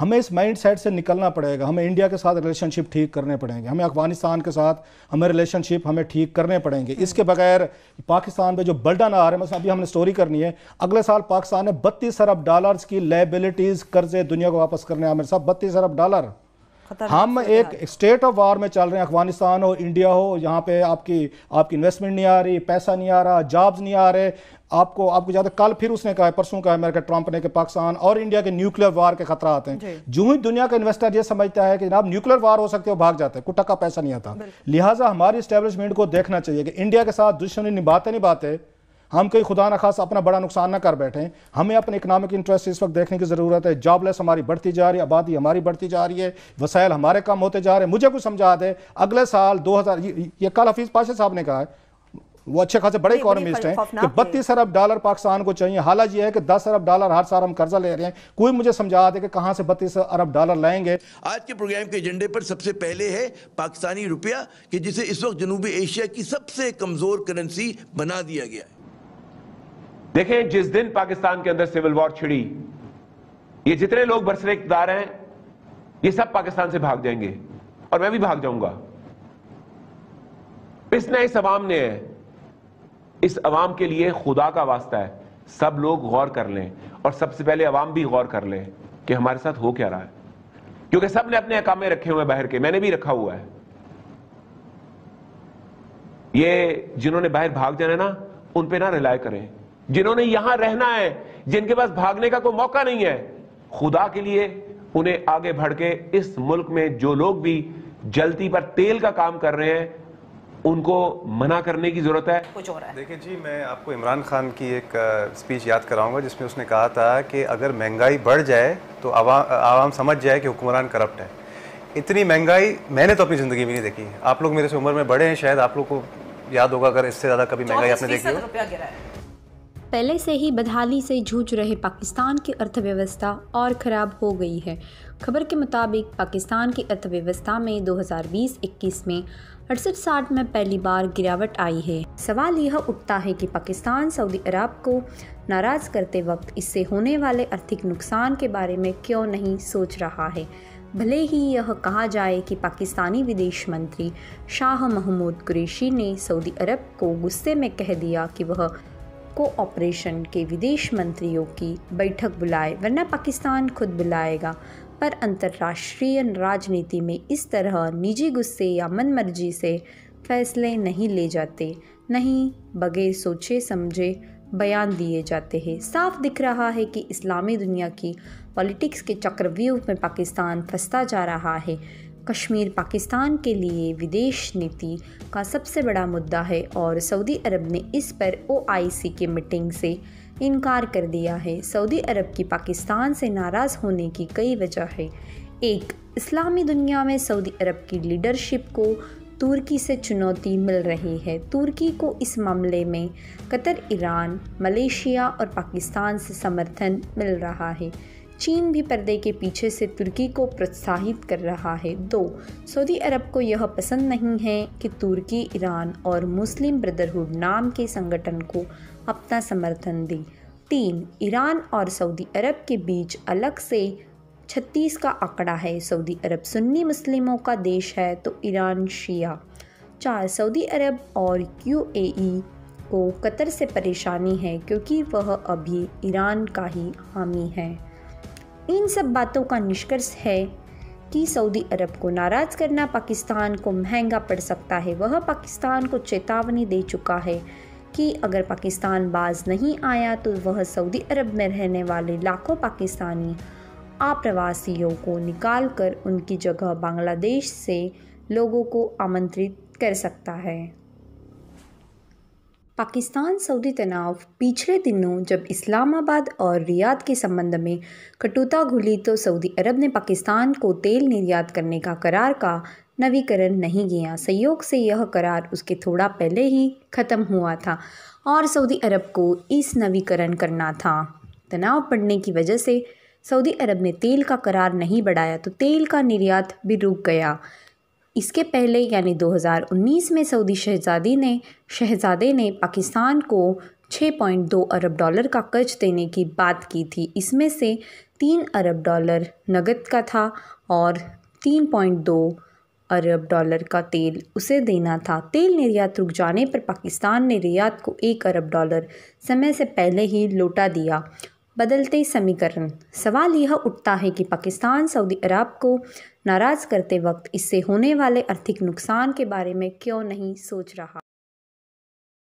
हमें इस mind set से निकलना पड़ेगा हमें इंडिया के साथ रिलेशनशिप ठीक करने पड़ेंगे हमें अफगानिस्तान के साथ हमें रिलेशनशिप हमें ठीक करने पड़ेंगे हम्म। इसके बगैर पाकिस्तान पे जो बल्डन आ रहे हैं मतलब अभी हमने स्टोरी करनी है अगले साल पाकिस्तान ने बत्तीस अरब डॉलर्स की लाइबिलिटीज़ कर्जे दुनिया को वापस करने आमिर साहब बत्तीस अरब डॉलर हम एक स्टेट ऑफ वार में चल रहे हैं अफगानिस्तान हो इंडिया हो यहाँ पे आपकी आपकी इन्वेस्टमेंट नहीं आ रही पैसा नहीं आ रहा जॉब्स नहीं आ रहे आपको आपको ज़्यादा कल फिर उसने कहा परसों कहा अमेरिका ट्रंप ने कि पाकिस्तान और इंडिया के न्यूक्लियर वार के खतरा आते हैं जो ही दुनिया का इन्वेस्टर ये समझता है कि जनाब न्यूक्लियर वार हो सकते हो भाग जाते हैं कुटक का पैसा नहीं आता लिहाजा हमारी स्टेब्लिशमेंट को देखना चाहिए कि इंडिया के साथ दुश्मनी निभाते निभाते हम कहीं खुदा ना खास अपना बड़ा नुकसान ना कर बैठें हमें अपने इकनॉमिक इंटरेस्ट इस वक्त देखने की ज़रूरत है जॉबलेस हमारी बढ़ती जा रही है आबादी हमारी बढ़ती जा रही है वसायल हमारे कम होते जा रहे हैं मुझे कुछ समझा दे अगले साल दो हज़ार ये कल हफीज़ पाशा साहब ने कहा है वो अच्छे खासे बड़े इकोनॉमिस्ट हैं कि बत्तीस अरब डॉलर पाकिस्तान को चाहिए हालांकि यह है कि दस अरब डॉलर हर साल हम कर्जा ले रहे हैं कोई मुझे समझा दे कि कहाँ से बत्तीस अरब डॉलर लाएंगे आज के प्रोग्राम के एजेंडे पर सबसे पहले है पाकिस्तानी रुपया कि जिसे इस वक्त जनूबी एशिया की सबसे कमजोर करेंसी बना दिया गया है देखें जिस दिन पाकिस्तान के अंदर सिविल वॉर छिड़ी ये जितने लोग बरसरे इकदार हैं ये सब पाकिस्तान से भाग जाएंगे और मैं भी भाग जाऊंगा इस नए इस अवाम ने इस अवाम के लिए खुदा का वास्ता है सब लोग गौर कर लें और सबसे पहले अवाम भी गौर कर लें कि हमारे साथ हो क्या रहा है क्योंकि सब ने अपने अकामे रखे हुए बाहर के मैंने भी रखा हुआ है ये जिन्होंने बाहर भाग जाना ना उन पे ना रिलाय करें जिन्होंने यहां रहना है जिनके पास भागने का कोई मौका नहीं है खुदा के लिए उन्हें आगे बढ़ के इस मुल्क में जो लोग भी जलती पर तेल का काम कर रहे हैं उनको मना करने की ज़रूरत है कुछ हो रहा है देखिए जी मैं आपको इमरान खान की एक स्पीच याद कराऊंगा जिसमें उसने कहा था कि अगर महंगाई बढ़ जाए तो आवाम समझ जाए कि हुक्मरान करप्ट है इतनी महंगाई मैंने तो अपनी ज़िंदगी में नहीं देखी आप लोग मेरे से उम्र में बड़े हैं शायद आप लोग को याद होगा अगर इससे ज़्यादा कभी महंगाई आपने देखी हो पहले से ही बदहाली से जूझ रहे पाकिस्तान की अर्थव्यवस्था और ख़राब हो गई है खबर के मुताबिक पाकिस्तान की अर्थव्यवस्था में 2020-21 में अड़सठ साठ में पहली बार गिरावट आई है सवाल यह उठता है कि पाकिस्तान सऊदी अरब को नाराज़ करते वक्त इससे होने वाले आर्थिक नुकसान के बारे में क्यों नहीं सोच रहा है भले ही यह कहा जाए कि पाकिस्तानी विदेश मंत्री शाह महमूद कुरैशी ने सऊदी अरब को गुस्से में कह दिया कि वह कोऑपरेशन के विदेश मंत्रियों की बैठक बुलाए वरना पाकिस्तान खुद बुलाएगा पर अंतर्राष्ट्रीय राजनीति में इस तरह निजी गुस्से या मनमर्जी से फैसले नहीं ले जाते नहीं बगैर सोचे समझे बयान दिए जाते हैं साफ दिख रहा है कि इस्लामी दुनिया की पॉलिटिक्स के चक्रव्यूह में पाकिस्तान फंसता जा रहा है कश्मीर पाकिस्तान के लिए विदेश नीति का सबसे बड़ा मुद्दा है और सऊदी अरब ने इस पर ओआईसी की मीटिंग से इनकार कर दिया है सऊदी अरब की पाकिस्तान से नाराज़ होने की कई वजह है एक इस्लामी दुनिया में सऊदी अरब की लीडरशिप को तुर्की से चुनौती मिल रही है तुर्की को इस मामले में कतर ईरान मलेशिया और पाकिस्तान से समर्थन मिल रहा है चीन भी पर्दे के पीछे से तुर्की को प्रोत्साहित कर रहा है दो सऊदी अरब को यह पसंद नहीं है कि तुर्की ईरान और मुस्लिम ब्रदरहुड नाम के संगठन को अपना समर्थन दे तीन ईरान और सऊदी अरब के बीच अलग से छत्तीस का आंकड़ा है सऊदी अरब सुन्नी मुस्लिमों का देश है तो ईरान शिया चार सऊदी अरब और यूएई को कतर से परेशानी है क्योंकि वह अभी ईरान का ही हामी है इन सब बातों का निष्कर्ष है कि सऊदी अरब को नाराज करना पाकिस्तान को महंगा पड़ सकता है वह पाकिस्तान को चेतावनी दे चुका है कि अगर पाकिस्तान बाज नहीं आया तो वह सऊदी अरब में रहने वाले लाखों पाकिस्तानी आप्रवासियों को निकाल कर उनकी जगह बांग्लादेश से लोगों को आमंत्रित कर सकता है पाकिस्तान सऊदी तनाव पिछले दिनों जब इस्लामाबाद और रियाद के संबंध में कटुता घुली तो सऊदी अरब ने पाकिस्तान को तेल निर्यात करने का करार का नवीकरण नहीं किया संयोग से यह करार उसके थोड़ा पहले ही ख़त्म हुआ था और सऊदी अरब को इस नवीकरण करना था तनाव पड़ने की वजह से सऊदी अरब ने तेल का करार नहीं बढ़ाया तो तेल का निर्यात भी रुक गया इसके पहले यानी 2019 में सऊदी शहजादी ने शहजादे ने पाकिस्तान को 6.2 अरब डॉलर का कर्ज देने की बात की थी इसमें से तीन अरब डॉलर नगद का था और 3.2 अरब डॉलर का तेल उसे देना था तेल निर्यात रुक जाने पर पाकिस्तान ने रियात को एक अरब डॉलर समय से पहले ही लौटा दिया बदलते समीकरण सवाल यह उठता है कि पाकिस्तान सऊदी अरब को नाराज़ करते वक्त इससे होने वाले आर्थिक नुकसान के बारे में क्यों नहीं सोच रहा